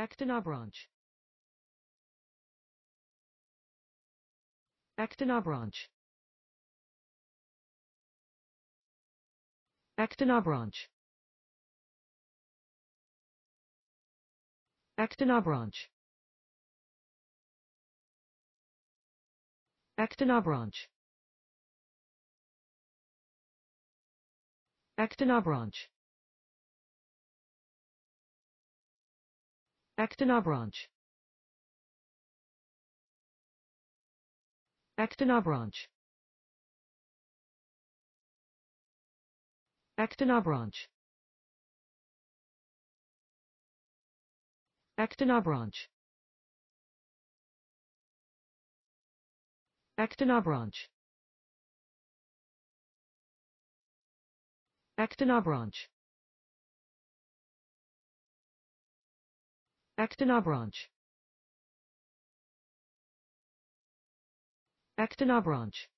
Actinobranch. Actinobranch. Actinobranch. Actinobranch. Actinobranch. Actinobranch. Actinobranch. Actinobranch. Actinobranch. Actinobranch. Actinobranch. Actinobranch. Actinobranch. Actinobranch.